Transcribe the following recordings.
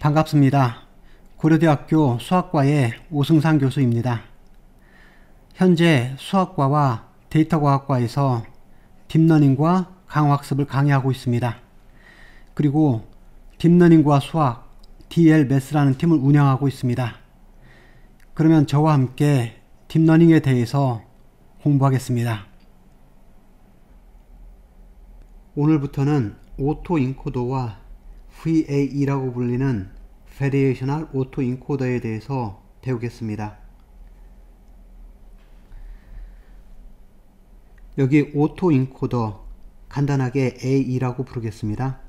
반갑습니다. 고려대학교 수학과의 오승상 교수입니다. 현재 수학과와 데이터과학과에서 딥러닝과 강화학습을 강의하고 있습니다. 그리고 딥러닝과 수학, DL매스라는 팀을 운영하고 있습니다. 그러면 저와 함께 딥러닝에 대해서 공부하겠습니다. 오늘부터는 오토 인코더와 VAE라고 불리는 Variational Auto Encoder에 대해서 배우겠습니다. 여기 Auto Encoder 간단하게 AE라고 부르겠습니다.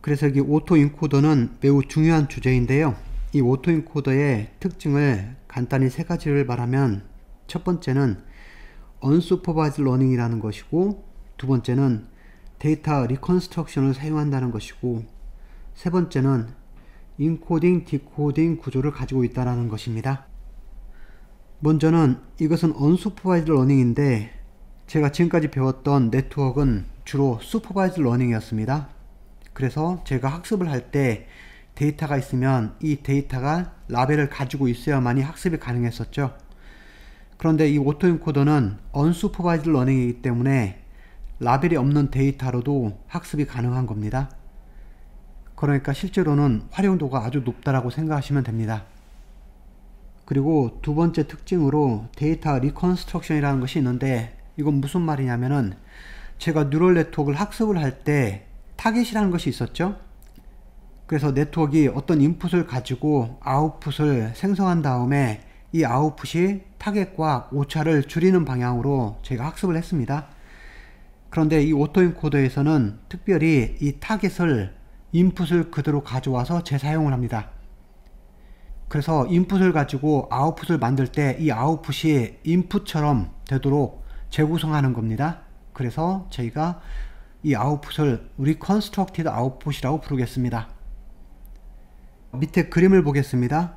그래서 여기 Auto Encoder는 매우 중요한 주제인데요. 이 Auto Encoder의 특징을 간단히 세 가지를 말하면 첫 번째는 Unsupervised Learning이라는 것이고 두 번째는 데이터 리컨스트럭션을 사용한다는 것이고 세 번째는 인코딩, 디코딩 구조를 가지고 있다는 것입니다. 먼저는 이것은 언수퍼바이즈 러닝인데 제가 지금까지 배웠던 네트워크는 주로 수퍼바이즈 러닝이었습니다. 그래서 제가 학습을 할 때 데이터가 있으면 이 데이터가 라벨을 가지고 있어야만이 학습이 가능했었죠. 그런데 이 오토인코더는 언수퍼바이즈 러닝이기 때문에 라벨이 없는 데이터로도 학습이 가능한 겁니다. 그러니까 실제로는 활용도가 아주 높다라고 생각하시면 됩니다. 그리고 두 번째 특징으로 데이터 리컨스트럭션이라는 것이 있는데 이건 무슨 말이냐면은 제가 뉴럴 네트워크를 학습을 할 때 타겟이라는 것이 있었죠. 그래서 네트워크가 어떤 인풋을 가지고 아웃풋을 생성한 다음에 이 아웃풋이 타겟과 오차를 줄이는 방향으로 제가 학습을 했습니다. 그런데 이 오토인코더에서는 특별히 이 타겟을 인풋을 그대로 가져와서 재사용을 합니다. 그래서 인풋을 가지고 아웃풋을 만들 때 이 아웃풋이 인풋처럼 되도록 재구성하는 겁니다. 그래서 저희가 이 아웃풋을 reconstructed output이라고 부르겠습니다. 밑에 그림을 보겠습니다.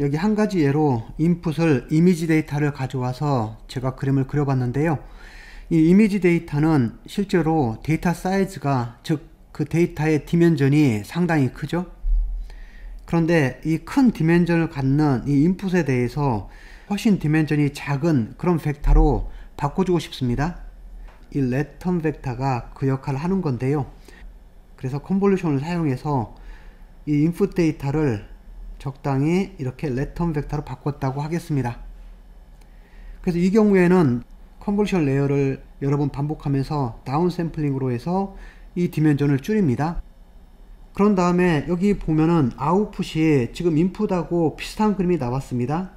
여기 한 가지 예로 인풋을 이미지 데이터를 가져와서 제가 그림을 그려봤는데요. 이 이미지 데이터는 실제로 데이터 사이즈가 즉 그 데이터의 디멘전이 상당히 크죠. 그런데 이 큰 디멘전을 갖는 이 인풋에 대해서 훨씬 디멘전이 작은 그런 벡터로 바꿔주고 싶습니다. 이 레턴 벡터가 그 역할을 하는 건데요. 그래서 컨볼루션을 사용해서 이 인풋 데이터를 적당히 이렇게 레턴 벡터로 바꿨다고 하겠습니다. 그래서 이 경우에는 컨볼션 레이어를 여러 번 반복하면서 다운 샘플링으로 해서 이 디멘전을 줄입니다. 그런 다음에 여기 보면은 아웃풋이 지금 인풋하고 비슷한 그림이 나왔습니다.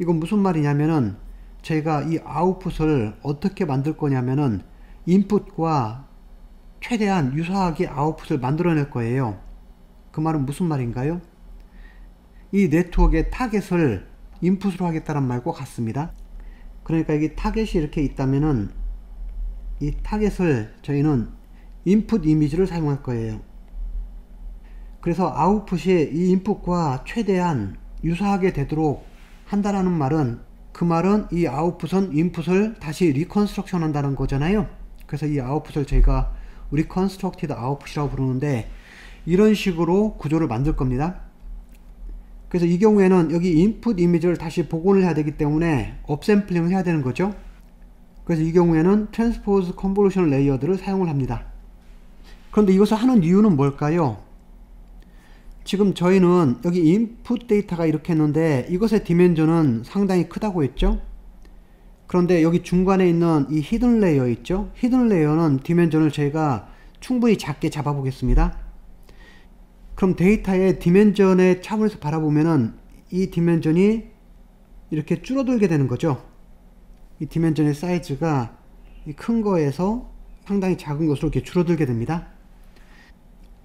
이건 무슨 말이냐면은 제가 이 아웃풋을 어떻게 만들 거냐면은 인풋과 최대한 유사하게 아웃풋을 만들어낼 거예요. 그 말은 무슨 말인가요? 이 네트워크의 타겟을 인풋으로 하겠다는 말과 같습니다. 그러니까 이게 타겟이 이렇게 있다면은 이 타겟을 저희는 인풋 이미지를 사용할 거예요. 그래서 아웃풋이 이 인풋과 최대한 유사하게 되도록 한다라는 말은 그 말은 이 아웃풋은 인풋을 다시 리컨스트럭션 한다는 거잖아요. 그래서 이 아웃풋을 저희가 리컨스트럭티드 아웃풋이라고 부르는데 이런 식으로 구조를 만들 겁니다. 그래서 이 경우에는 여기 인풋 이미지를 다시 복원을 해야 되기 때문에 업샘플링을 해야 되는 거죠. 그래서 이 경우에는 트랜스포즈 컨볼루션 레이어드를 사용을 합니다. 그런데 이것을 하는 이유는 뭘까요? 지금 저희는 여기 인풋 데이터가 이렇게 있는데 이것의 디멘전은 상당히 크다고 했죠? 그런데 여기 중간에 있는 이 히든 레이어 있죠? 히든 레이어는 디멘전을 저희가 충분히 작게 잡아보겠습니다. 그럼 데이터의 디멘전의 차원에서 바라보면은 이 디멘전이 이렇게 줄어들게 되는 거죠. 이 디멘전의 사이즈가 큰 거에서 상당히 작은 것으로 이렇게 줄어들게 됩니다.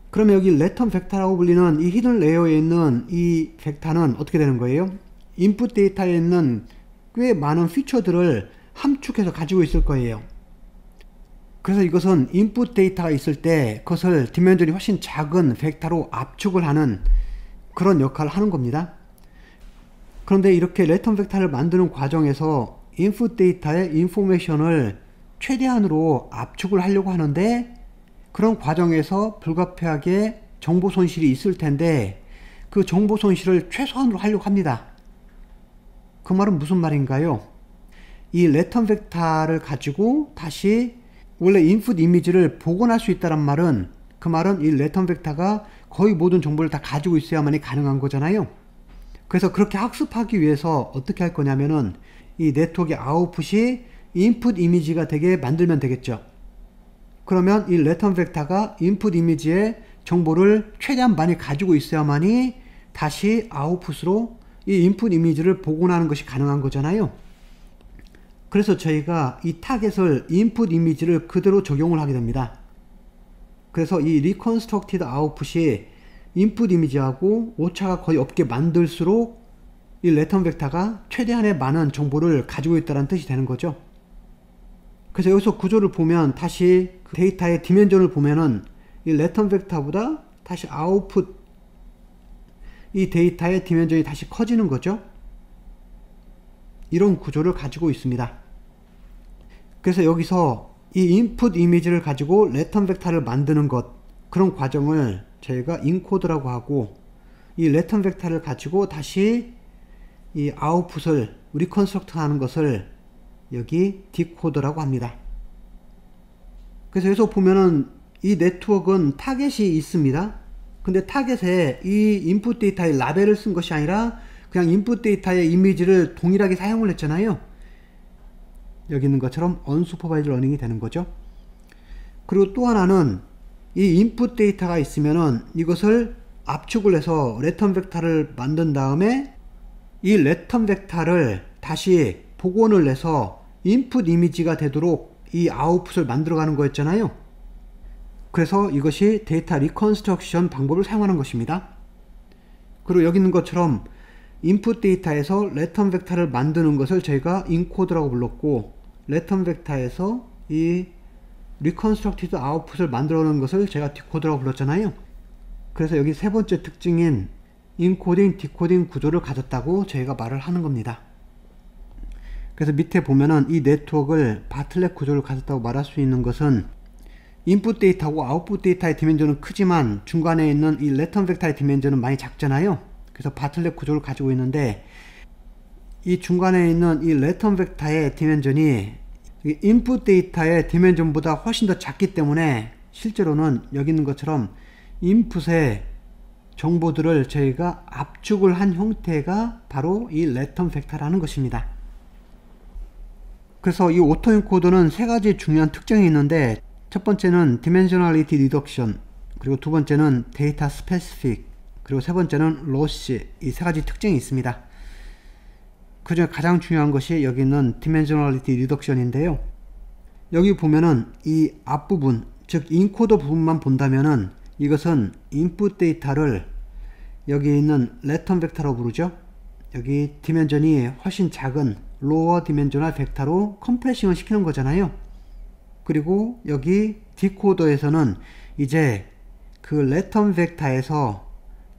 그러면 여기 레턴 벡터라고 불리는 이 히든 레이어에 있는 이 벡터는 어떻게 되는 거예요? 인풋 데이터에 있는 꽤 많은 피처들을 함축해서 가지고 있을 거예요. 그래서 이것은 인풋 데이터가 있을 때 그것을 뒷면전이 훨씬 작은 벡터로 압축을 하는 그런 역할을 하는 겁니다. 그런데 이렇게 레턴 벡터를 만드는 과정에서 인풋 데이터의 인포메이션을 최대한으로 압축을 하려고 하는데 그런 과정에서 불가피하게 정보 손실이 있을 텐데 그 정보 손실을 최소한으로 하려고 합니다. 그 말은 무슨 말인가요? 이 레턴 벡터를 가지고 다시 원래 인풋 이미지를 복원할 수 있다란 말은 그 말은 이 레턴 벡터가 거의 모든 정보를 다 가지고 있어야만이 가능한 거잖아요. 그래서 그렇게 학습하기 위해서 어떻게 할 거냐면은 이 네트워크의 아웃풋이 인풋 이미지가 되게 만들면 되겠죠. 그러면 이 레턴 벡터가 인풋 이미지의 정보를 최대한 많이 가지고 있어야만이 다시 아웃풋으로 이 인풋 이미지를 복원하는 것이 가능한 거잖아요. 그래서 저희가 이 타겟을 인풋 이미지를 그대로 적용을 하게 됩니다. 그래서 이 리컨스트럭티드 아웃풋이 인풋 이미지하고 오차가 거의 없게 만들수록 이 레턴 벡터가 최대한의 많은 정보를 가지고 있다는 뜻이 되는 거죠. 그래서 여기서 구조를 보면 다시 그 데이터의 디멘전을 보면은 이 레턴 벡터보다 다시 아웃풋 이 데이터의 디멘전이 다시 커지는 거죠. 이런 구조를 가지고 있습니다. 그래서 여기서 이 input 이미지를 가지고 레턴 벡터를 만드는 것 그런 과정을 저희가 인코드라고 하고 이 레턴 벡터를 가지고 다시 이 o u t p u t 을 리컨스트럭트 하는 것을 여기 디코드라고 합니다. 그래서 여기서 보면은 이 네트워크는 타겟이 있습니다. 근데 타겟에 이 input 데이터의 라벨을 쓴 것이 아니라 그냥 input 데이터의 이미지를 동일하게 사용을 했잖아요. 여기 있는 것처럼 언수퍼바이즈 러닝이 되는 거죠. 그리고 또 하나는 이 인풋 데이터가 있으면은 이것을 압축을 해서 레턴 벡터를 만든 다음에 이 레턴 벡터를 다시 복원을 해서 인풋 이미지가 되도록 이 아웃풋을 만들어 가는 거였잖아요. 그래서 이것이 데이터 리컨스트럭션 방법을 사용하는 것입니다. 그리고 여기 있는 것처럼 인풋 데이터에서 레턴 벡터를 만드는 것을 저희가 인코드라고 불렀고 레턴 벡터에서 이 리컨스트럭티드 아웃풋을 만들어 놓은 것을 제가 디코드라고 불렀잖아요. 그래서 여기 세 번째 특징인 인코딩, 디코딩 구조를 가졌다고 저희가 말을 하는 겁니다. 그래서 밑에 보면은 이 네트워크를 바틀렛 구조를 가졌다고 말할 수 있는 것은 인풋 데이터하고 아웃풋 데이터의 디멘전은 크지만 중간에 있는 이 레턴 벡터의 디멘전은 많이 작잖아요. 그래서 바틀렛 구조를 가지고 있는데 이 중간에 있는 이 레턴 벡터의 디멘전이 인풋 데이터의 디멘전보다 훨씬 더 작기 때문에 실제로는 여기 있는 것처럼 인풋의 정보들을 저희가 압축을 한 형태가 바로 이 레턴 벡터라는 것입니다. 그래서 이 오토인코드는 세 가지 중요한 특징이 있는데 첫 번째는 디멘셔널리티 리덕션 그리고 두 번째는 데이터 스페시픽 그리고 세 번째는 로시 이 세 가지 특징이 있습니다. 그 중에 가장 중요한 것이 여기 있는 디멘셔널리티 리덕션인데요. 여기 보면은 이 앞부분 즉 인코더 부분만 본다면은 이것은 인풋 데이터를 여기 있는 레턴 벡터로 부르죠. 여기 디멘전이 훨씬 작은 로어 디멘저널 벡터로 컴프레싱을 시키는 거잖아요. 그리고 여기 디코더에서는 이제 그 레턴 벡터에서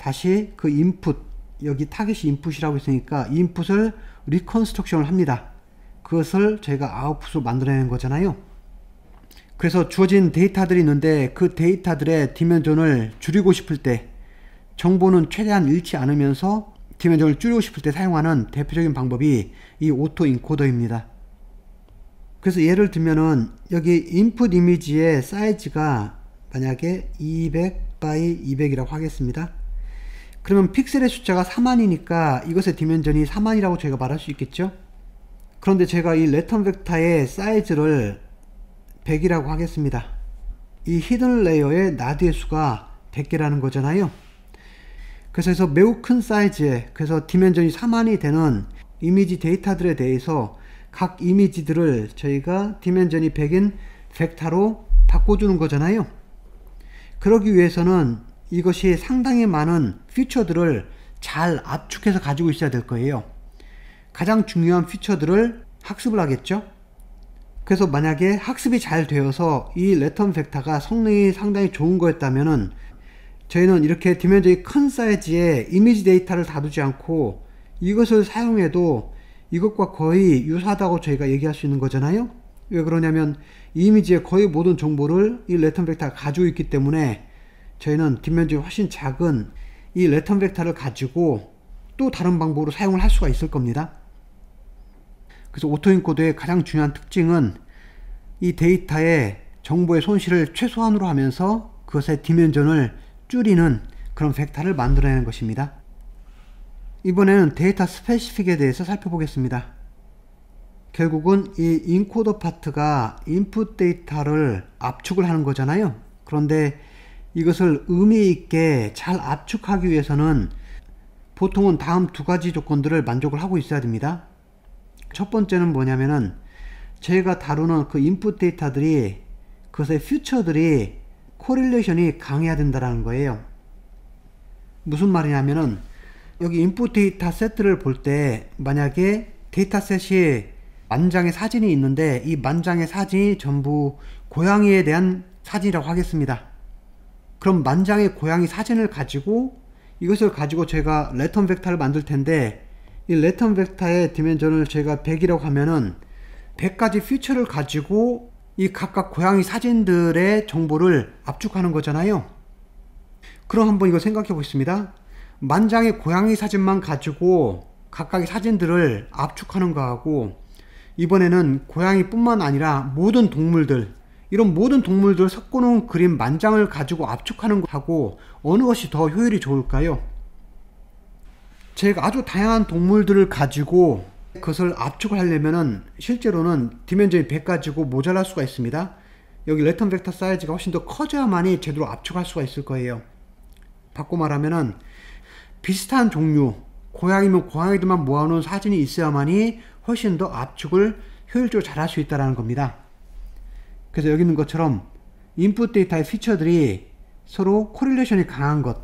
다시 그 인풋 여기 타겟이 인풋이라고 했으니까 인풋을 리컨스트럭션을 합니다. 그것을 저희가 아웃풋으로 만들어내는 거잖아요. 그래서 주어진 데이터들이 있는데 그 데이터들의 디멘전을 줄이고 싶을 때 정보는 최대한 잃지 않으면서 디멘전을 줄이고 싶을 때 사용하는 대표적인 방법이 이 오토 인코더입니다. 그래서 예를 들면은 여기 인풋 이미지의 사이즈가 만약에 200 by 200이라고 하겠습니다. 그러면 픽셀의 숫자가 4만이니까 이것의 디멘전이 4만이라고 저희가 말할 수 있겠죠? 그런데 제가 이 레턴 벡터의 사이즈를 100이라고 하겠습니다. 이 히든 레이어의 나드의 수가 100개라는 거잖아요. 그래서 매우 큰 사이즈에 그래서 디멘전이 4만이 되는 이미지 데이터들에 대해서 각 이미지들을 저희가 디멘전이 100인 벡터로 바꿔주는 거잖아요. 그러기 위해서는 이것이 상당히 많은 피처들을 잘 압축해서 가지고 있어야 될 거예요. 가장 중요한 피처들을 학습을 하겠죠. 그래서 만약에 학습이 잘 되어서 이 레턴 벡터가 성능이 상당히 좋은 거였다면 저희는 이렇게 디 i m e 큰 사이즈의 이미지 데이터를 다루지 않고 이것을 사용해도 이것과 거의 유사하다고 저희가 얘기할 수 있는 거잖아요. 왜 그러냐면 이미지의 거의 모든 정보를 이 레턴 벡터가 가지고 있기 때문에 저희는 뒷면적이 훨씬 작은 이 레턴 벡터를 가지고 또 다른 방법으로 사용을 할 수가 있을 겁니다. 그래서 오토인코드의 가장 중요한 특징은 이 데이터의 정보의 손실을 최소한으로 하면서 그것의 디멘전을 줄이는 그런 벡터를 만들어내는 것입니다. 이번에는 데이터 스페시픽에 대해서 살펴보겠습니다. 결국은 이 인코더 파트가 인풋 데이터를 압축을 하는 거잖아요. 그런데 이것을 의미 있게 잘 압축하기 위해서는 보통은 다음 두 가지 조건들을 만족을 하고 있어야 됩니다. 첫 번째는 뭐냐면은 제가 다루는 그 인풋 데이터들이 그것의 퓨처들이 코릴레이션이 강해야 된다라는 거예요. 무슨 말이냐면은 여기 인풋 데이터 세트를 볼 때 만약에 데이터셋이 만장의 사진이 있는데 이 만장의 사진이 전부 고양이에 대한 사진이라고 하겠습니다. 그럼 만장의 고양이 사진을 가지고 이것을 가지고 제가 레턴 벡터를 만들 텐데 이 레턴 벡터의 디멘전을 제가 100이라고 하면은 100가지 퓨처를 가지고 이 각각 고양이 사진들의 정보를 압축하는 거잖아요. 그럼 한번 이거 생각해 보겠습니다. 만장의 고양이 사진만 가지고 각각의 사진들을 압축하는 거하고 이번에는 고양이뿐만 아니라 모든 동물들 이런 모든 동물들 섞어놓은 그림 만장을 가지고 압축하는 것하고 어느 것이 더 효율이 좋을까요? 제가 아주 다양한 동물들을 가지고 그것을 압축을 하려면은 실제로는 디멘전이 100 가지고 모자랄 수가 있습니다. 여기 레턴 벡터 사이즈가 훨씬 더 커져야만이 제대로 압축할 수가 있을 거예요. 바꿔 말하면은 비슷한 종류, 고양이면 고양이들만 모아놓은 사진이 있어야만이 훨씬 더 압축을 효율적으로 잘 할 수 있다는 겁니다. 그래서 여기 있는 것처럼 인풋 데이터의 피처들이 서로 코릴레이션이 강한 것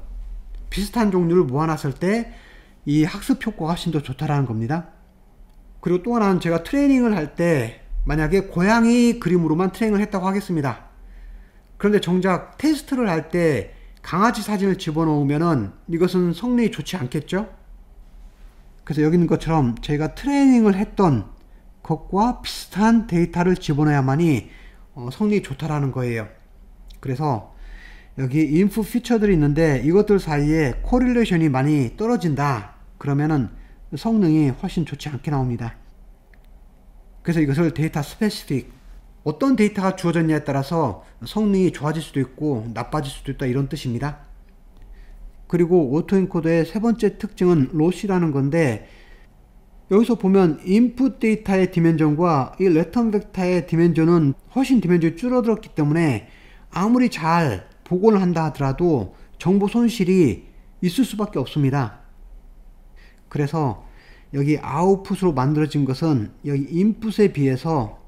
비슷한 종류를 모아놨을 때 이 학습 효과가 훨씬 더 좋다라는 겁니다 그리고 또 하나는 제가 트레이닝을 할 때 만약에 고양이 그림으로만 트레이닝을 했다고 하겠습니다 그런데 정작 테스트를 할 때 강아지 사진을 집어넣으면은 이것은 성능이 좋지 않겠죠 그래서 여기 있는 것처럼 저희가 트레이닝을 했던 것과 비슷한 데이터를 집어넣어야만이 어, 성능이 좋다라는 거예요. 그래서 여기 인프 피처들이 있는데 이것들 사이에 코릴레이션이 많이 떨어진다. 그러면은 성능이 훨씬 좋지 않게 나옵니다. 그래서 이것을 데이터 스페시픽 어떤 데이터가 주어졌냐에 따라서 성능이 좋아질 수도 있고 나빠질 수도 있다 이런 뜻입니다. 그리고 오토인코더의 세 번째 특징은 로시라는 건데 여기서 보면 인풋 데이터의 디멘전과 이 레턴 벡터의 디멘전은 훨씬 디멘전이 줄어들었기 때문에 아무리 잘 복원을 한다 하더라도 정보 손실이 있을 수밖에 없습니다. 그래서 여기 아웃풋으로 만들어진 것은 여기 인풋에 비해서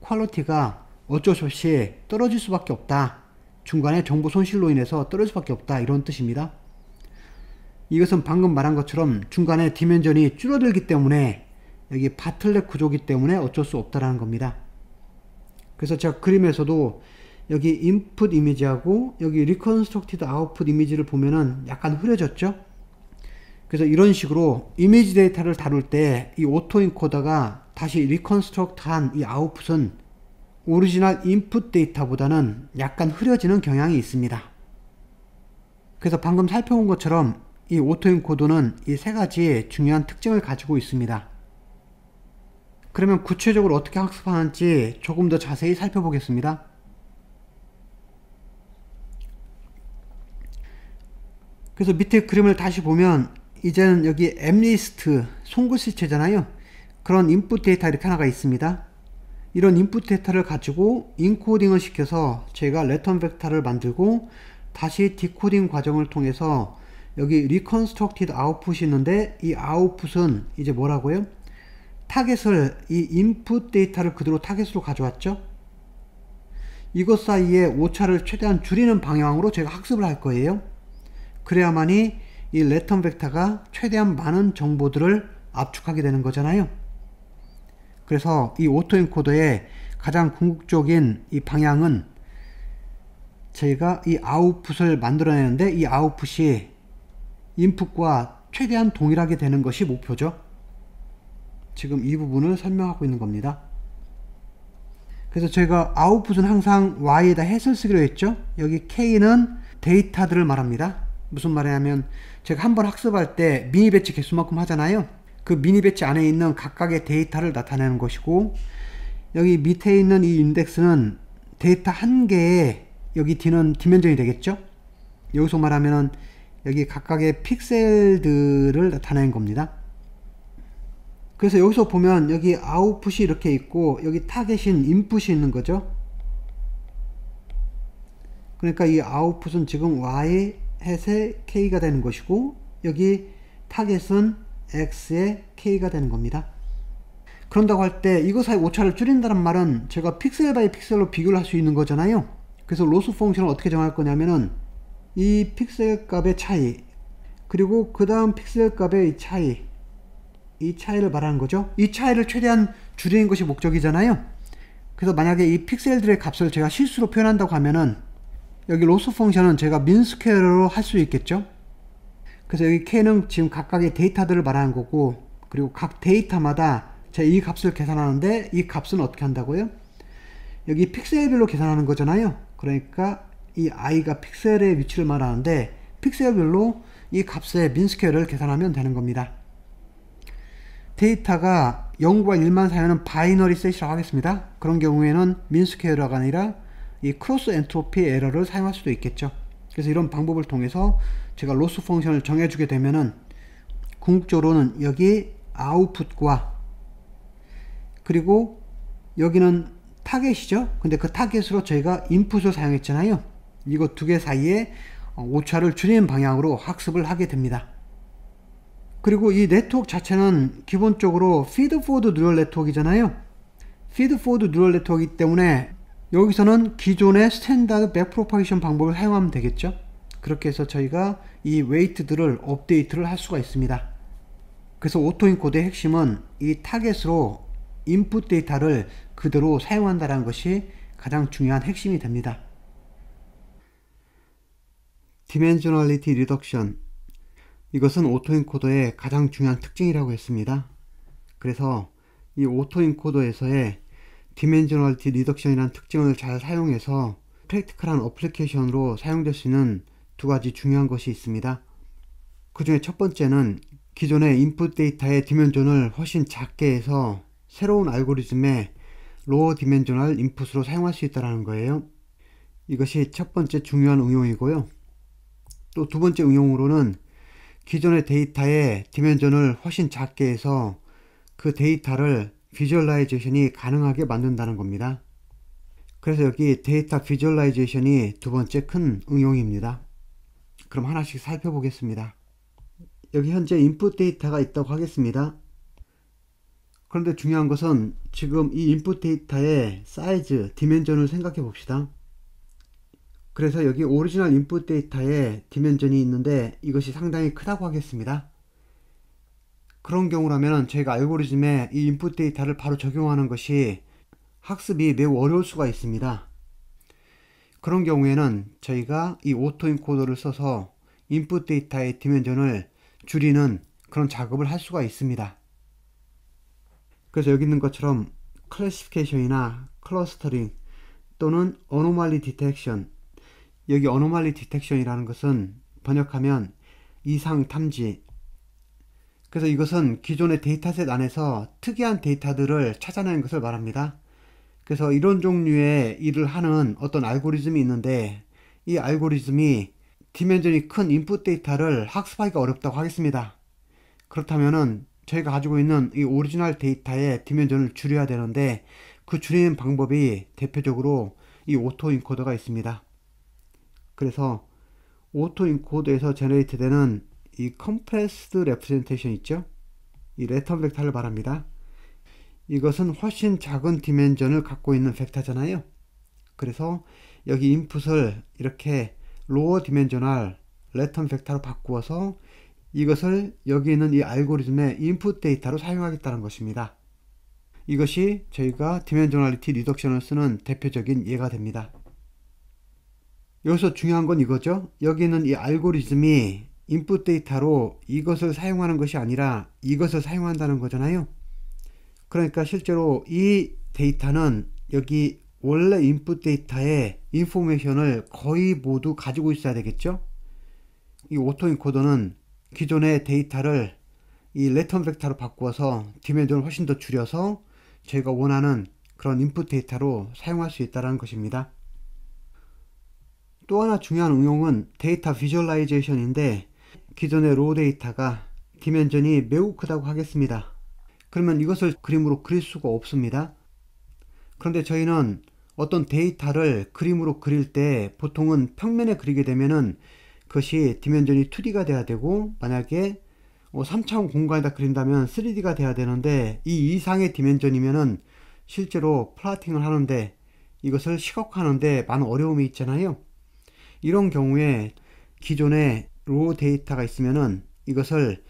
퀄리티가 어쩔 수 없이 떨어질 수밖에 없다. 중간에 정보 손실로 인해서 떨어질 수밖에 없다. 이런 뜻입니다. 이것은 방금 말한 것처럼 중간에 디멘전이 줄어들기 때문에 여기 바틀렛 구조기 때문에 어쩔 수 없다라는 겁니다. 그래서 제가 그림에서도 여기 인풋 이미지하고 여기 리컨스트럭티드 아웃풋 이미지를 보면은 약간 흐려졌죠? 그래서 이런 식으로 이미지 데이터를 다룰 때 이 오토 인코더가 다시 리컨스트럭트한 이 아웃풋은 오리지널 인풋 데이터보다는 약간 흐려지는 경향이 있습니다. 그래서 방금 살펴본 것처럼 이 오토인 코드는 이 세 가지의 중요한 특징을 가지고 있습니다. 그러면 구체적으로 어떻게 학습하는지 조금 더 자세히 살펴보겠습니다. 그래서 밑에 그림을 다시 보면 이제는 여기 엠리스트 송글씨체잖아요. 그런 인풋 데이터 이렇게 하나가 있습니다. 이런 인풋 데이터를 가지고 인코딩을 시켜서 제가 레턴 벡터를 만들고 다시 디코딩 과정을 통해서 여기 reconstructed output이 있는데 이 output은 이제 뭐라고요? 타겟을 이 input 데이터를 그대로 타겟으로 가져왔죠. 이것 사이에 오차를 최대한 줄이는 방향으로 제가 학습을 할 거예요. 그래야만이 이 레턴 벡터가 최대한 많은 정보들을 압축하게 되는 거잖아요. 그래서 이 오토 엔코더의 가장 궁극적인 이 방향은 저희가 이 아웃풋을 만들어내는데 이 아웃풋이 인풋과 최대한 동일하게 되는 것이 목표죠. 지금 이 부분을 설명하고 있는 겁니다. 그래서 저희가 아웃풋은 항상 y에다 해서 쓰기로 했죠. 여기 k는 데이터들을 말합니다. 무슨 말이냐면 제가 한번 학습할 때 미니 배치 개수만큼 하잖아요. 그 미니 배치 안에 있는 각각의 데이터를 나타내는 것이고 여기 밑에 있는 이 인덱스는 데이터 한 개에 여기 d는 d i m 이 되겠죠. 여기서 말하면은 여기 각각의 픽셀들을 나타낸 겁니다. 그래서 여기서 보면 여기 아웃풋이 이렇게 있고 여기 타겟인 인풋이 있는 거죠. 그러니까 이 아웃풋은 지금 y 햇의 k가 되는 것이고 여기 타겟은 x의 k가 되는 겁니다. 그런다고 할 때 이거 사이 오차를 줄인다는 말은 제가 픽셀 바이 픽셀로 비교를 할 수 있는 거잖아요. 그래서 로스 펑션을 어떻게 정할 거냐면은 이 픽셀 값의 차이 그리고 그 다음 픽셀 값의 이 차이 이 차이를 말하는 거죠. 이 차이를 최대한 줄이는 것이 목적이잖아요. 그래서 만약에 이 픽셀들의 값을 제가 실수로 표현한다고 하면은 여기 로스 펑션은 제가 민스퀘어로 할 수 있겠죠. 그래서 여기 k는 지금 각각의 데이터들을 말하는 거고 그리고 각 데이터마다 제가 이 값을 계산하는데 이 값은 어떻게 한다고요? 여기 픽셀별로 계산하는 거잖아요. 그러니까 이 i가 픽셀의 위치를 말하는데 픽셀별로 이 값의 민스퀘어를 계산하면 되는 겁니다. 데이터가 0과 1만 사이는 바이너리 셋이라고 하겠습니다. 그런 경우에는 민스퀘어가 아니라 이 크로스 엔트로피 에러를 사용할 수도 있겠죠. 그래서 이런 방법을 통해서 제가 로스 펑션을 정해주게 되면은 궁극적으로는 여기 아웃풋과 그리고 여기는 타겟이죠. 근데 그 타겟으로 저희가 인풋을 사용했잖아요. 이거두개 사이에 어, 오차를 줄이는 방향으로 학습을 하게 됩니다. 그리고 이 네트워크 자체는 기본적으로 피드 포워드 뉴럴 네트워크이잖아요. 피드 포워드 뉴럴 네트워크이기 때문에 여기서는 기존의 스탠다드 백프로파게이션 방법을 사용하면 되겠죠. 그렇게 해서 저희가 이 웨이트들을 업데이트를 할 수가 있습니다. 그래서 오토인코드의 핵심은 이 타겟으로 인풋 데이터를 그대로 사용한다는 것이 가장 중요한 핵심이 됩니다. 디멘셔널리티 리덕션 이것은 오토인코더의 가장 중요한 특징이라고 했습니다. 그래서 이 오토인코더에서의 디멘셔널리티 리덕션이라는 특징을 잘 사용해서 프랙티컬한 어플리케이션으로 사용될 수 있는 두 가지 중요한 것이 있습니다. 그 중에 첫 번째는 기존의 인풋 데이터의 디멘전을 훨씬 작게 해서 새로운 알고리즘의 로어 디멘저널 인풋으로 사용할 수 있다는 거예요. 이것이 첫 번째 중요한 응용이고요. 또두 번째 응용으로는 기존의 데이터의 디멘전을 훨씬 작게 해서 그 데이터를 비주얼라이제이션이 가능하게 만든다는 겁니다. 그래서 여기 데이터 비주얼라이제이션이 두 번째 큰 응용입니다. 그럼 하나씩 살펴보겠습니다. 여기 현재 인풋 데이터가 있다고 하겠습니다. 그런데 중요한 것은 지금 이 인풋 데이터의 사이즈, 디멘전을 생각해 봅시다. 그래서 여기 오리지널 인풋 데이터에 디멘전이 있는데 이것이 상당히 크다고 하겠습니다. 그런 경우라면 저희가 알고리즘에 이 인풋 데이터를 바로 적용하는 것이 학습이 매우 어려울 수가 있습니다. 그런 경우에는 저희가 이 오토 인코더를 써서 인풋 데이터의 디멘전을 줄이는 그런 작업을 할 수가 있습니다. 그래서 여기 있는 것처럼 클래시피케이션이나 클러스터링 또는 어노말리 디텍션 여기 어노말리 디텍션이라는 것은 번역하면 이상 탐지. 그래서 이것은 기존의 데이터셋 안에서 특이한 데이터들을 찾아내는 것을 말합니다. 그래서 이런 종류의 일을 하는 어떤 알고리즘이 있는데 이 알고리즘이 디멘전이 큰 인풋 데이터를 학습하기가 어렵다고 하겠습니다. 그렇다면은 저희가 가지고 있는 이 오리지널 데이터의 디멘전을 줄여야 되는데 그 줄이는 방법이 대표적으로 이 오토 인코더가 있습니다. 그래서 오토 인코드에서 제너레이트 되는 이 컴프레스드 레프레젠테이션 있죠? 이 레턴 벡터를 말합니다. 이것은 훨씬 작은 디멘전을 갖고 있는 벡터잖아요. 그래서 여기 인풋을 이렇게 로어 디멘저널 레턴 벡터로 바꾸어서 이것을 여기 있는 이 알고리즘의 인풋 데이터로 사용하겠다는 것입니다. 이것이 저희가 디멘저널리티 리덕션을 쓰는 대표적인 예가 됩니다. 여기서 중요한 건 이거죠. 여기는 이 알고리즘이 인풋 데이터로 이것을 사용하는 것이 아니라 이것을 사용한다는 거잖아요. 그러니까 실제로 이 데이터는 여기 원래 인풋 데이터의 인포메이션을 거의 모두 가지고 있어야 되겠죠. 이 오토인코더는 기존의 데이터를 이 레턴 벡터로 바꾸어서 디멘전을 훨씬 더 줄여서 저희가 원하는 그런 인풋 데이터로 사용할 수 있다는 것입니다. 또 하나 중요한 응용은 데이터 비주얼라이제이션인데 기존의 로우 데이터가 디멘전이 매우 크다고 하겠습니다. 그러면 이것을 그림으로 그릴 수가 없습니다. 그런데 저희는 어떤 데이터를 그림으로 그릴 때 보통은 평면에 그리게 되면은 그것이 디멘전이 2D가 돼야 되고 만약에 3차원 뭐 공간에다 그린다면 3D가 돼야 되는데 이 이상의 디멘전이면은 실제로 플라팅을 하는데 이것을 시각화하는데 많은 어려움이 있잖아요. 이런 경우에 기존에 로 데이터가 있으면은 이것을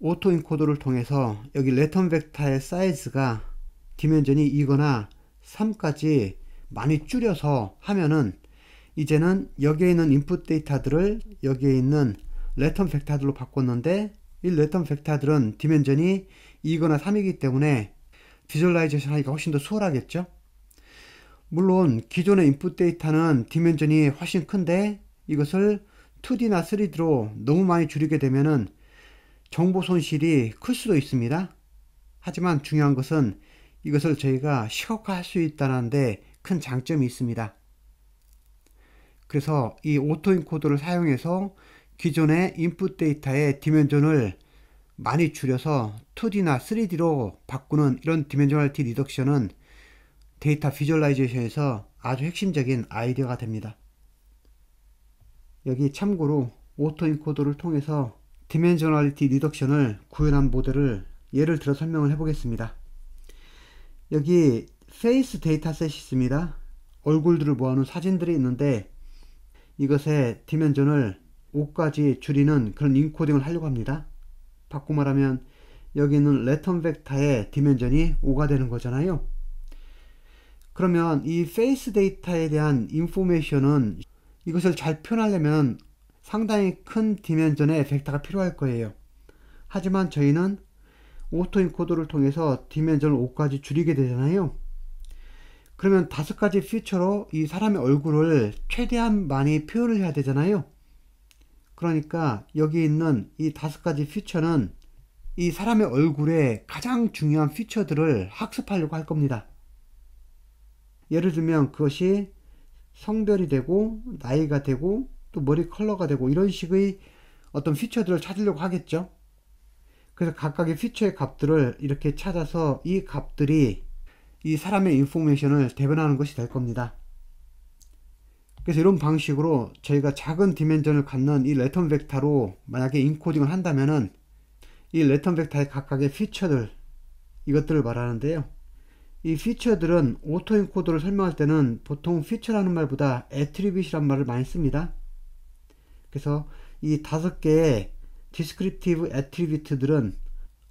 오토 인코더를 통해서 여기 레턴 벡터의 사이즈가 디멘전이 2거나 3까지 많이 줄여서 하면은 이제는 여기에 있는 인풋 데이터들을 여기에 있는 레턴 벡터들로 바꿨는데 이 레턴 벡터들은 디멘전이 2거나 3이기 때문에 디졸라이제이션 하기가 훨씬 더 수월하겠죠 물론 기존의 인풋 데이터는 디멘전이 훨씬 큰데 이것을 2D나 3D로 너무 많이 줄이게 되면은 정보 손실이 클 수도 있습니다. 하지만 중요한 것은 이것을 저희가 시각화할 수 있다는데 큰 장점이 있습니다. 그래서 이 오토인코더를 사용해서 기존의 인풋 데이터의 디멘전을 많이 줄여서 2D나 3D로 바꾸는 이런 디멘셔널티 리덕션은 데이터 비주얼라이제이션에서 아주 핵심적인 아이디어가 됩니다. 여기 참고로 오토인코더를 통해서 디멘셔널리티 리덕션을 구현한 모델을 예를 들어 설명을 해보겠습니다. 여기 페이스 데이터셋이 있습니다. 얼굴들을 모아놓은 사진들이 있는데 이것의 디멘전을 5까지 줄이는 그런 인코딩을 하려고 합니다. 바꾸 말하면 여기 있는 레턴 벡터의 디멘전이 5가 되는 거잖아요. 그러면 이 페이스 데이터에 대한 인포메이션은 이것을 잘 표현하려면 상당히 큰 디멘전의 벡터가 필요할 거예요. 하지만 저희는 오토 인코더를 통해서 디멘전을 5까지 줄이게 되잖아요. 그러면 다섯 가지 퓨처로 이 사람의 얼굴을 최대한 많이 표현을 해야 되잖아요. 그러니까 여기 있는 이 다섯 가지 퓨처는 이 사람의 얼굴에 가장 중요한 퓨처들을 학습하려고 할 겁니다. 예를 들면 그것이 성별이 되고 나이가 되고 또 머리 컬러가 되고 이런 식의 어떤 피처들을 찾으려고 하겠죠. 그래서 각각의 피처의 값들을 이렇게 찾아서 이 값들이 이 사람의 인포메이션을 대변하는 것이 될 겁니다. 그래서 이런 방식으로 저희가 작은 디멘전을 갖는 이 레턴 벡터로 만약에 인코딩을 한다면은 이 레턴 벡터의 각각의 피처들 이것들을 말하는데요. 이 f e a t u r e 들은 오토인코더를 설명할 때는 보통 f e a t u r e 라는 말보다 attribute이란 말을 많이 씁니다. 그래서 이 다섯 개의 descriptive attribute들은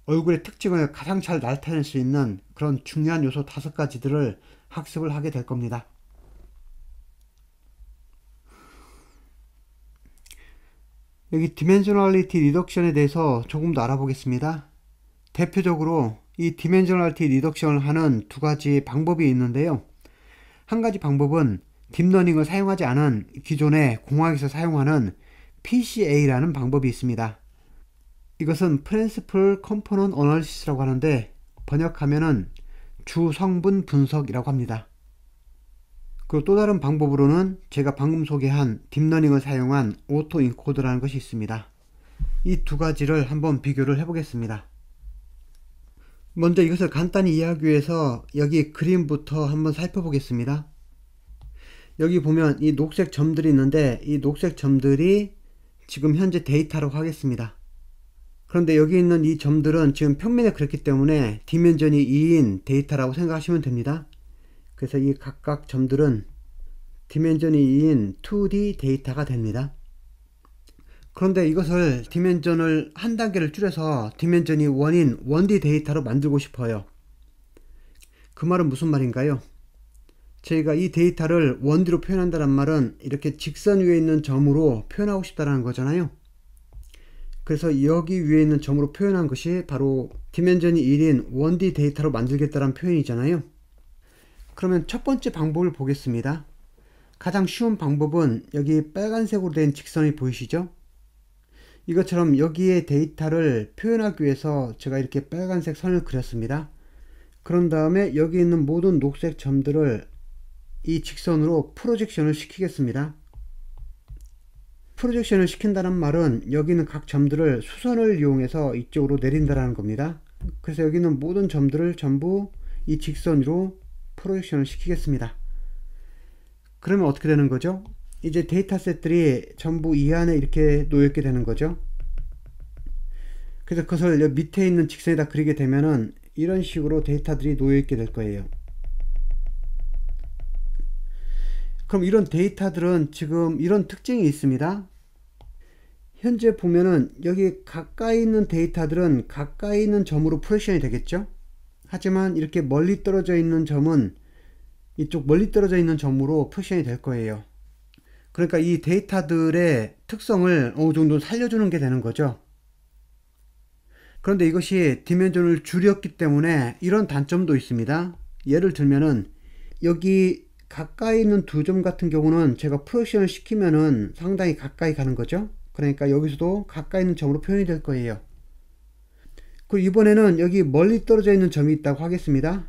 얼굴의 특징을 가장 잘 나타낼 수 있는 그런 중요한 요소 다섯 가지들을 학습을 하게 될 겁니다. 여기 dimensionality r e d u c t i o n 에 대해서 조금 더 알아보겠습니다. 대표적으로 이 디멘셔널티 리덕션을 하는 두 가지 방법이 있는데요. 한 가지 방법은 딥러닝을 사용하지 않은 기존의 공학에서 사용하는 PCA라는 방법이 있습니다. 이것은 Principal Component Analysis라고 하는데 번역하면은 주성분 분석이라고 합니다. 그리고 또 다른 방법으로는 제가 방금 소개한 딥러닝을 사용한 오토 인코드라는 것이 있습니다. 이 두 가지를 한번 비교를 해보겠습니다. 먼저 이것을 간단히 이해하기 위해서 여기 그림부터 한번 살펴보겠습니다. 여기 보면 이 녹색 점들이 있는데 이 녹색 점들이 지금 현재 데이터라고 하겠습니다. 그런데 여기 있는 이 점들은 지금 평면에 그렸기 때문에 디멘전이 2인 데이터라고 생각하시면 됩니다. 그래서 이 각각 점들은 디멘전이 2인 2D 데이터가 됩니다. 그런데 이것을 디멘전을 한 단계를 줄여서 디멘전이 원인 원디 데이터로 만들고 싶어요. 그 말은 무슨 말인가요? 저희가 이 데이터를 원디로 표현한다는 말은 이렇게 직선 위에 있는 점으로 표현하고 싶다는 거잖아요. 그래서 여기 위에 있는 점으로 표현한 것이 바로 디멘전이 1인 원디 데이터로 만들겠다는 표현이잖아요. 그러면 첫 번째 방법을 보겠습니다. 가장 쉬운 방법은 여기 빨간색으로 된 직선이 보이시죠? 이것처럼 여기에 데이터를 표현하기 위해서 제가 이렇게 빨간색 선을 그렸습니다. 그런 다음에 여기 있는 모든 녹색 점들을 이 직선으로 프로젝션을 시키겠습니다. 프로젝션을 시킨다는 말은 여기는 각 점들을 수선을 이용해서 이쪽으로 내린다는 겁니다. 그래서 여기는 모든 점들을 전부 이 직선으로 프로젝션을 시키겠습니다. 그러면 어떻게 되는 거죠? 이제 데이터셋들이 전부 이 안에 이렇게 놓여있게 되는 거죠. 그래서 그것을 밑에 있는 직선에다 그리게 되면은 이런 식으로 데이터들이 놓여있게 될 거예요. 그럼 이런 데이터들은 지금 이런 특징이 있습니다. 현재 보면은 여기 가까이 있는 데이터들은 가까이 있는 점으로 프로젝션이 되겠죠. 하지만 이렇게 멀리 떨어져 있는 점은 이쪽 멀리 떨어져 있는 점으로 프로젝이될 거예요. 그러니까 이 데이터들의 특성을 어느 정도 살려주는 게 되는 거죠. 그런데 이것이 디멘전을 줄였기 때문에 이런 단점도 있습니다. 예를 들면은 여기 가까이 있는 두 점 같은 경우는 제가 프로젝션을 시키면은 상당히 가까이 가는 거죠. 그러니까 여기서도 가까이 있는 점으로 표현이 될 거예요. 그리고 이번에는 여기 멀리 떨어져 있는 점이 있다고 하겠습니다.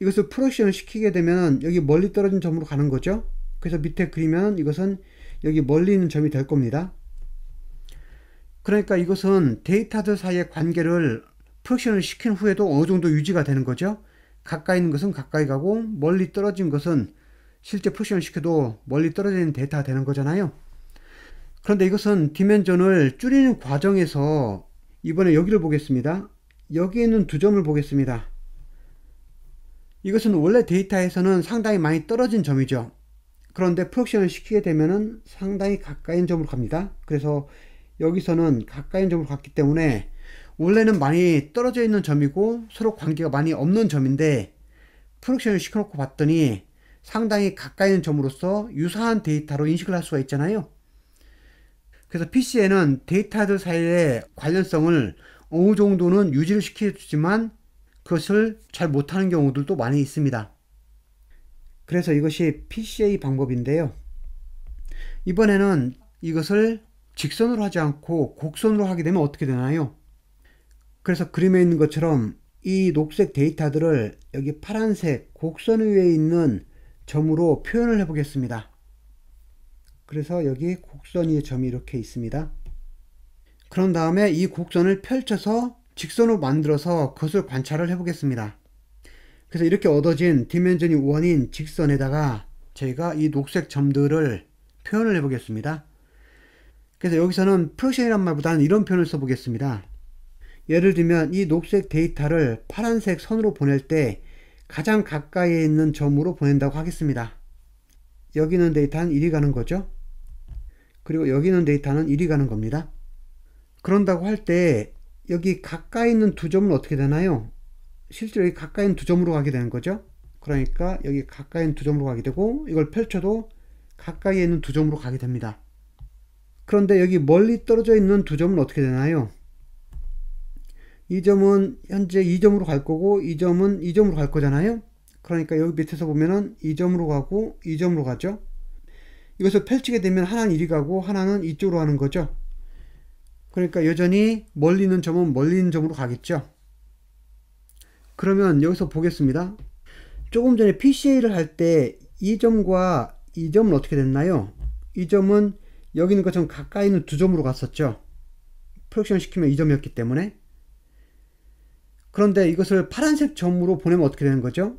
이것을 프로젝션을 시키게 되면 여기 멀리 떨어진 점으로 가는 거죠. 그래서 밑에 그리면 이것은 여기 멀리 있는 점이 될 겁니다. 그러니까 이것은 데이터들 사이의 관계를 프렉션을 시킨 후에도 어느 정도 유지가 되는 거죠. 가까이 있는 것은 가까이 가고 멀리 떨어진 것은 실제 프렉션을 시켜도 멀리 떨어지는 데이터가 되는 거잖아요. 그런데 이것은 디멘전을 줄이는 과정에서 이번에 여기를 보겠습니다. 여기에 있는 두 점을 보겠습니다. 이것은 원래 데이터에서는 상당히 많이 떨어진 점이죠. 그런데 프록션을 로 시키게 되면은 상당히 가까이인 점으로 갑니다. 그래서 여기서는 가까이인 점으로 갔기 때문에 원래는 많이 떨어져 있는 점이고 서로 관계가 많이 없는 점인데 프록션을 로 시켜놓고 봤더니 상당히 가까이 있는 점으로서 유사한 데이터로 인식을 할 수가 있잖아요. 그래서 PC에는 데이터들 사이의 관련성을 어느 정도는 유지를 시켜주지만 그것을 잘 못하는 경우들도 많이 있습니다. 그래서 이것이 PCA 방법인데요. 이번에는 이것을 직선으로 하지 않고 곡선으로 하게 되면 어떻게 되나요? 그래서 그림에 있는 것처럼 이 녹색 데이터들을 여기 파란색 곡선 위에 있는 점으로 표현을 해 보겠습니다. 그래서 여기 곡선 위에 점이 이렇게 있습니다. 그런 다음에 이 곡선을 펼쳐서 직선으로 만들어서 그것을 관찰을 해 보겠습니다. 그래서 이렇게 얻어진 디멘전이 원인 직선에다가 저희가 이 녹색 점들을 표현을 해보겠습니다. 그래서 여기서는 프로션이란 말보다는 이런 표현을 써보겠습니다. 예를 들면 이 녹색 데이터를 파란색 선으로 보낼 때 가장 가까이에 있는 점으로 보낸다고 하겠습니다. 여기 있는 데이터는 1이 가는 거죠. 그리고 여기 있는 데이터는 1이 가는 겁니다. 그런다고 할 때 여기 가까이 있는 두 점은 어떻게 되나요? 실제로 가까이두 점으로 가게 되는 거죠. 그러니까 여기 가까이두 점으로 가게 되고 이걸 펼쳐도 가까이에 있는 두 점으로 가게 됩니다. 그런데 여기 멀리 떨어져 있는 두 점은 어떻게 되나요? 이 점은 현재 이 점으로 갈 거고 이 점은 이 점으로 갈 거잖아요. 그러니까 여기 밑에서 보면은 이 점으로 가고 이 점으로 가죠. 이것을 펼치게 되면 하나는 이리 가고 하나는 이쪽으로 가는 거죠. 그러니까 여전히 멀리 있는 점은 멀리 있는 점으로 가겠죠. 그러면 여기서 보겠습니다. 조금 전에 PCA를 할 때 이 점과 이 점은 어떻게 됐나요? 이 점은 여기 있는 것처럼 가까이 있는 두 점으로 갔었죠. 프로젝션 시키면 이 점이었기 때문에. 그런데 이것을 파란색 점으로 보내면 어떻게 되는 거죠?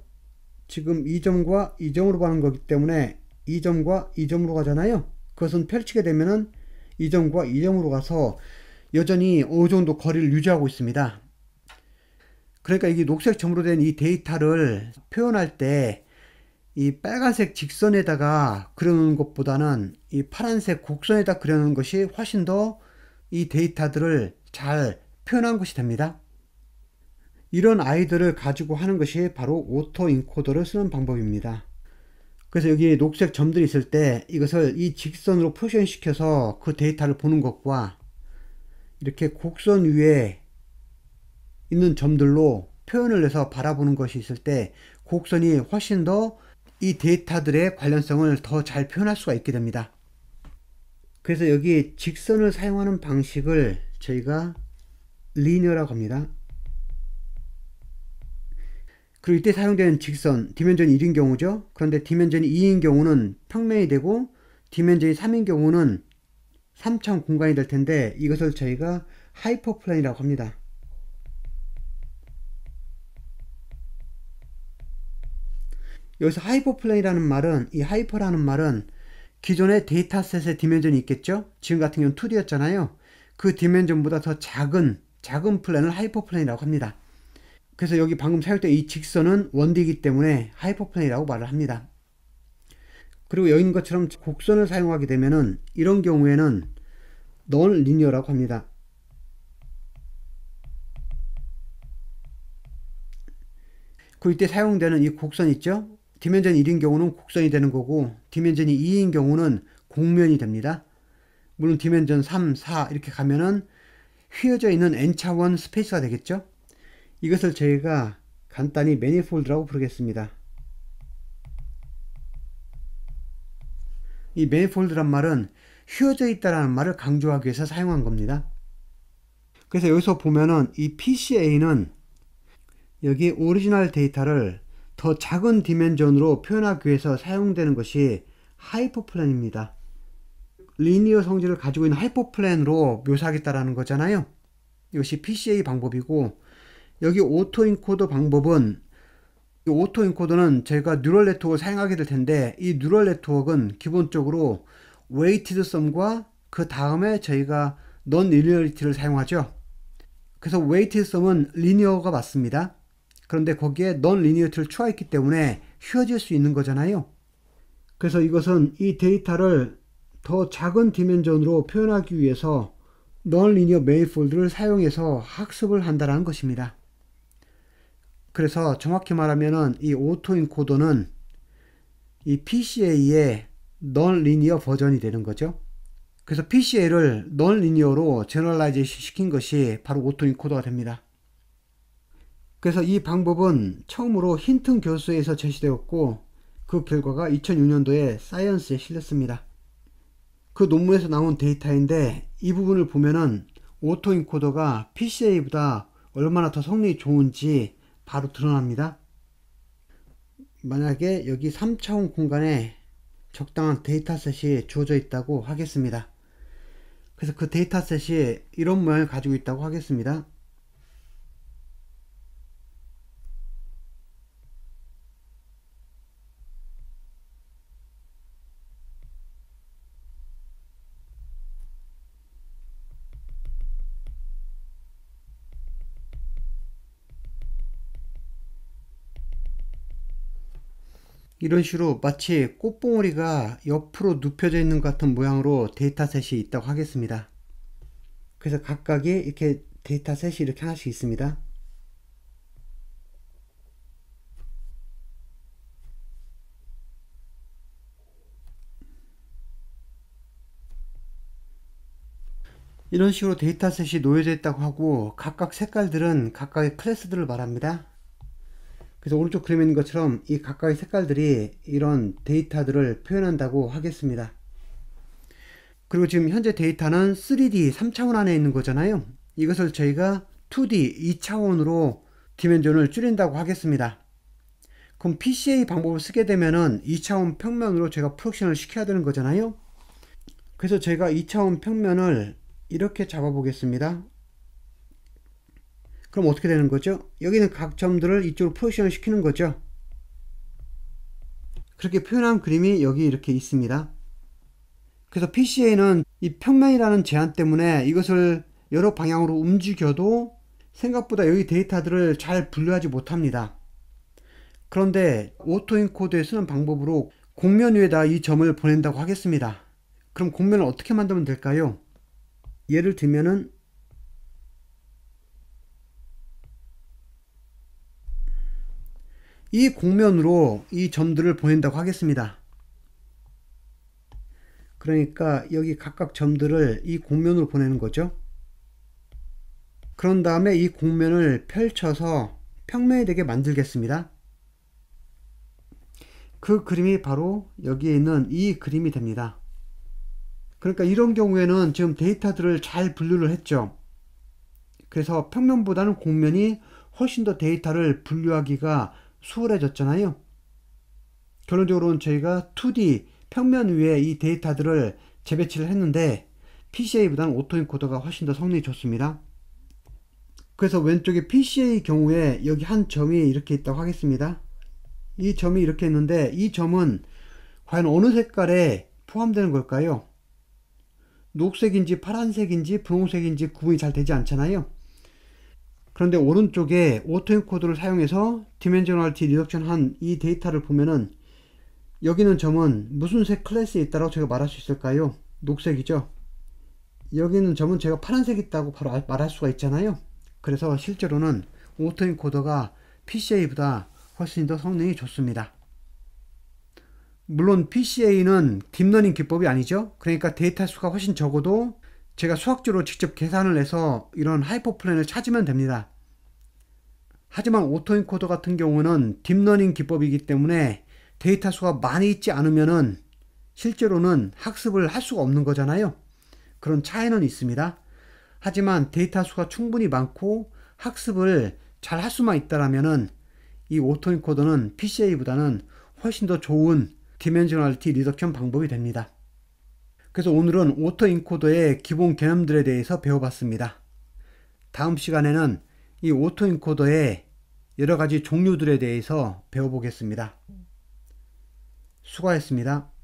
지금 이 점과 이 점으로 가는 거기 때문에 이 점과 이 점으로 가잖아요. 그것은 펼치게 되면은 이 점과 이 점으로 가서 여전히 어느 정도 거리를 유지하고 있습니다. 그러니까 이게 녹색 점으로 된 이 데이터를 표현할 때 이 빨간색 직선에다가 그려놓는 것보다는 이 파란색 곡선에다 그려놓은 것이 훨씬 더 이 데이터들을 잘 표현한 것이 됩니다. 이런 아이들을 가지고 하는 것이 바로 오토 인코더를 쓰는 방법입니다. 그래서 여기 녹색 점들이 있을 때 이것을 이 직선으로 포지션 시켜서 그 데이터를 보는 것과 이렇게 곡선 위에 있는 점들로 표현을 해서 바라보는 것이 있을 때 곡선이 훨씬 더 이 데이터들의 관련성을 더 잘 표현할 수가 있게 됩니다. 그래서 여기 직선을 사용하는 방식을 저희가 리니어라고 합니다. 그리고 이때 사용되는 직선, 디멘전 1인 경우죠. 그런데 디멘전 2인 경우는 평면이 되고 디멘전이 3인 경우는 3차원 공간이 될 텐데 이것을 저희가 하이퍼플레이라고 합니다. 여기서 하이퍼플레이라는 말은 이 하이퍼라는 말은 기존의 데이터셋의 디멘전이 있겠죠? 지금 같은 경우는 2D였잖아요. 그 디멘전보다 더 작은 작은 플랜을 하이퍼플레이라고 합니다. 그래서 여기 방금 사용했던 이 직선은 원디이기 때문에 하이퍼플레이라고 말을 합니다. 그리고 여인 것처럼 곡선을 사용하게 되면은 이런 경우에는 넌 리니어라고 합니다. 그 이때 사용되는 이 곡선 있죠? 디면전 1인 경우는 곡선이 되는 거고 디면전이 2인 경우는 공면이 됩니다. 물론 디면전 3, 4 이렇게 가면은 휘어져 있는 n차원 스페이스가 되겠죠. 이것을 저희가 간단히 매니폴드라고 부르겠습니다. 이 매니폴드란 말은 휘어져 있다라는 말을 강조하기 위해서 사용한 겁니다. 그래서 여기서 보면은 이 PCA는 여기 오리지널 데이터를 더 작은 디멘전으로 표현하기 위해서 사용되는 것이 하이퍼플랜입니다. 리니어 성질을 가지고 있는 하이퍼플랜으로 묘사하겠다라는 거잖아요. 이것이 PCA 방법이고 여기 오토인코더 방법은 오토인코더는 제가 뉴럴 네트워크를 사용하게 될 텐데 이 뉴럴 네트워크는 기본적으로 웨이티드 썸과 그 다음에 저희가 넌 리니어리티를 사용하죠. 그래서 웨이티드 썸은 리니어가 맞습니다. 그런데 거기에 넌 리니어트를 추가했기 때문에 휘어질 수 있는 거잖아요. 그래서 이것은 이 데이터를 더 작은 디멘전으로 표현하기 위해서 넌 리니어 메인폴드를 사용해서 학습을 한다는 것입니다. 그래서 정확히 말하면이 오토인코더는 이 PCA의 넌 리니어 버전이 되는 거죠. 그래서 PCA를 넌 리니어로 제너럴라이제 시킨 것이 바로 오토인코더가 됩니다. 그래서 이 방법은 처음으로 힌튼 교수에서 제시되었고 그 결과가 2006년도에 사이언스에 실렸습니다. 그 논문에서 나온 데이터인데 이 부분을 보면은 오토인코더가 PCA보다 얼마나 더 성능이 좋은지 바로 드러납니다. 만약에 여기 3차원 공간에 적당한 데이터셋이 주어져 있다고 하겠습니다. 그래서 그 데이터셋이 이런 모양을 가지고 있다고 하겠습니다. 이런 식으로 마치 꽃봉오리가 옆으로 눕혀져 있는 것 같은 모양으로 데이터셋이 있다고 하겠습니다. 그래서 각각의 이렇게 데이터셋이 이렇게 하나씩 있습니다. 이런 식으로 데이터셋이 놓여져 있다고 하고 각각 색깔들은 각각의 클래스들을 말합니다. 그래서 오른쪽 그림에 있는 것처럼 이 각각의 색깔들이 이런 데이터들을 표현한다고 하겠습니다. 그리고 지금 현재 데이터는 3D 3차원 안에 있는 거잖아요. 이것을 저희가 2D 2차원으로 디멘전을 줄인다고 하겠습니다. 그럼 PCA 방법을 쓰게 되면은 2차원 평면으로 제가 프로젝션을 시켜야 되는 거잖아요. 그래서 제가 2차원 평면을 이렇게 잡아 보겠습니다. 그럼 어떻게 되는 거죠? 여기는 각 점들을 이쪽으로 포지션을 시키는 거죠. 그렇게 표현한 그림이 여기 이렇게 있습니다. 그래서 PCA는 이 평면이라는 제한 때문에 이것을 여러 방향으로 움직여도 생각보다 여기 데이터들을 잘 분류하지 못합니다. 그런데 오토인코드에 쓰는 방법으로 공면 위에다 이 점을 보낸다고 하겠습니다. 그럼 공면을 어떻게 만들면 될까요? 예를 들면은 이 곡면으로 이 점들을 보낸다고 하겠습니다. 그러니까 여기 각각 점들을 이 곡면으로 보내는 거죠. 그런 다음에 이 곡면을 펼쳐서 평면이 되게 만들겠습니다. 그 그림이 바로 여기에 있는 이 그림이 됩니다. 그러니까 이런 경우에는 지금 데이터들을 잘 분류를 했죠. 그래서 평면보다는 곡면이 훨씬 더 데이터를 분류하기가 수월해졌잖아요. 결론적으로는 저희가 2D 평면 위에 이 데이터들을 재배치를 했는데 PCA보다는 오토인코더가 훨씬 더 성능이 좋습니다. 그래서 왼쪽에 PCA 경우에 여기 한 점이 이렇게 있다고 하겠습니다. 이 점이 이렇게 있는데 이 점은 과연 어느 색깔에 포함되는 걸까요? 녹색인지 파란색인지 분홍색인지 구분이 잘 되지 않잖아요. 그런데 오른쪽에 오토인코드를 사용해서 디멘셔널티 리덕션 한 이 데이터를 보면은 여기는 점은 무슨 색 클래스에 있다고 제가 말할 수 있을까요? 녹색이죠. 여기는 점은 제가 파란색 있다고 바로 말할 수가 있잖아요. 그래서 실제로는 오토인코더가 PCA보다 훨씬 더 성능이 좋습니다. 물론 PCA는 딥러닝 기법이 아니죠. 그러니까 데이터 수가 훨씬 적어도 제가 수학적으로 직접 계산을 해서 이런 하이퍼플랜을 찾으면 됩니다. 하지만 오토인코더 같은 경우는 딥러닝 기법이기 때문에 데이터 수가 많이 있지 않으면은 실제로는 학습을 할 수가 없는 거잖아요. 그런 차이는 있습니다. 하지만 데이터 수가 충분히 많고 학습을 잘 할 수만 있다라면은 이 오토인코더는 PCA보다는 훨씬 더 좋은 디멘셔널티 리덕션 방법이 됩니다. 그래서 오늘은 오토 인코더의 기본 개념들에 대해서 배워봤습니다. 다음 시간에는 이 오토 인코더의 여러 가지 종류들에 대해서 배워보겠습니다. 수고하셨습니다.